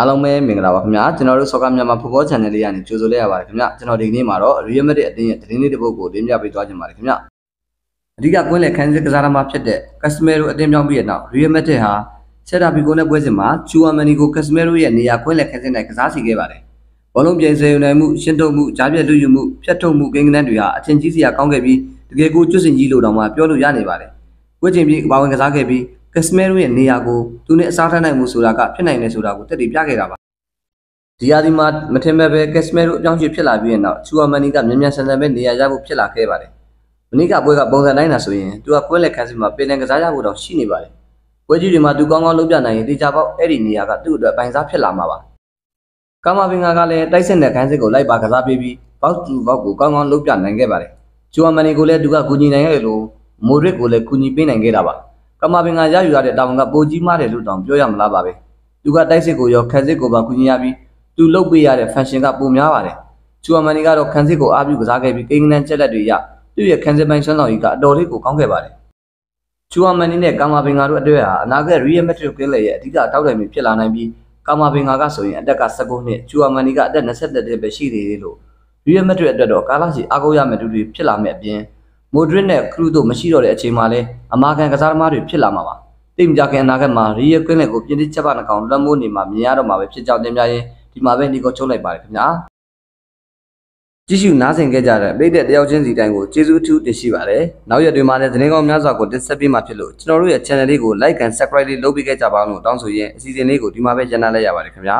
အားလုံးပဲမင်္ဂလာပါခင်ဗျာကျွန်တော်တို့ Soccer မြန်မာ Football Channel လေးကနေကြိုဆိုလိုက်ရပါတယ်ခင်ဗျာကျွန်တော်ဒီနေ့မှာတော့ Real Madrid အသင်းရဲ့သတင်းလေးတစ်ပုဒ်ကိုတင်ပြပေးသွားချင်ပါတယ်ခင်ဗျာအဓိကကွင်းလယ်ခန်းစစ်ကစားသမားဖြစ်တဲ့ Casemiro အသင်းပြောင်းပြီးတဲ့နောက် Real Madrid ဟာ Celta Vigo နဲ့ပွဲစဉ်မှာ Chouamani ကို Casemiro ရဲ့နေရာကွင်းလယ်ခန်းစစ်၌ကစားစီခဲ့ပါတယ်ဘောလုံးပြင်ဆင်ယူနိုင်မှုရှင်းထုတ်မှုကြားပြတ်လူယူမှုဖြတ်ထုတ်မှုကိန်းဂဏန်းတွေဟာအထင်ကြီးစရာကောင်းခဲ့ပြီးတကယ်ကိုကျွတ်စင်ကြီးလို့တောင်မှပြောလို့ရနေပါတယ်ပွဲချင်းပြီးအပါဝင်ကစားခဲ့ပြီးကက်စမဲရိုရဲ့နေရာကိုသူနဲ့အစားထိုးနိုင်မှုဆိုတာကဖြစ်နိုင်တယ်ဆိုတာကိုတက်တည်ပြခဲ့တာပါဒီရာသီမှာမထင်မဲ့ပဲကက်စမဲရိုအပြောင်းအရွှေ့ဖြစ်လာပြီးတဲ့နောက်ချူအမန်နီကမြန်မြန်ဆန်ဆန်ပဲနေရာရဖို့ဖြစ်လာခဲ့ပါတယ်မနီကပွဲကပုံစံတိုင်းတာဆိုရင်သူကပွဲလက်ခန်းစီမှာပင်လယ်ကစားရဖို့တောင်ရှိနေပါတယ်ပွဲကြီးတွေမှာသူကောင်းကောင်းလုပ်ပြနိုင်ရင်တေချာပေါက်အဲ့ဒီနေရာကသူ့အတွက်ပိုင်စားဖြစ်လာမှာပါကာမာဘင်ဂါကလည်းတိုက်စစ်နဲ့ခန်းစစ်ကိုလိုက်ပါကစားပေးပြီးဘောက်တူဘောက်ကိုကောင်းကောင်းလုပ်ပြနိုင်ခဲ့ပါတယ်ဂျူအမန်နီကိုလည်းသူကကူညီနိုင်ခဲ့လို့မိုရစ်ကိုလည်းကူညီပေးနိုင်ခဲ့တာပါကမာပင်ကရယူရတဲ့တာဝန်ကပိုကြီးမားတယ်လို့တောင်ပြောရမလားပါပဲသူကတိုက်စစ်ကိုရောခန်းစစ်ကိုပါကူညီရပြီးသူလုတ်ပေးရတဲ့ function ကပိုများပါတယ်ချူအမန်နီကတော့ခန်းစစ်ကိုအားပြုကစားခဲ့ပြီးကိန်းကန်းချက်လက်တွေရသူ့ရဲ့ခန်းစစ်ပိုင်းဆွမ်းဆောင်ရည်ကအတော်လေးကိုကောင်းခဲ့ပါတယ်ချူအမန်နီနဲ့ကာမာပင်ကတို့အတွက်ဟာအနာဂတ် Real Madrid ကလေးရဲ့အဓိကထောက်တိုင်တွေဖြစ်လာနိုင်ပြီးကာမာပင်ကဆိုရင်အသက်က19နှစ်ချူအမန်နီကအသက်21နှစ်ပဲရှိသေးတယ်လို့ Real Madrid အတွက်တော့ကာလာစီအားကိုးရမယ့်သူတွေဖြစ်လာမယ့်အပြင်မိုဒရစ်နဲ့ခရူးတို့မရှိတော့တဲ့အချိန်မှာလဲအမာခံကစားသမားတွေဖြစ်လာမှာပါတိမ်ကြခင်အနာဂတ်မှာရီယကွင်းလက်ကိုပြင်သစ်ချက်ပါနှကောင်လွှမ်းမိုးနေမှာမြင်ရတော့မှာပဲဖြစ်ကြောင်းတင်ပြရင်ဒီမှာပဲဒီကိုချုပ်လိုက်ပါရခင်ဗျာကြည့်ရှုနားဆင်ခဲ့ကြတဲ့ပိတ်တဲ့တယောက်ချင်းစီတိုင်းကိုကျေးဇူးအထူးတင်ရှိပါတယ်နောက်ရက်တွေမှာလည်းသတင်းကောင်းများစွာကိုတင်ဆက်ပေးမှာဖြစ်လို့ကျွန်တော်တို့ရဲ့ channel လေးကို like and subscribe လေးလုပ်ပေးခဲ့ကြပါအောင်လို့တောင်းဆိုရင်းအစီအစဉ်လေးကိုဒီမှာပဲညှနှိုင်းလိုက်ရပါတယ်ခင်ဗျာ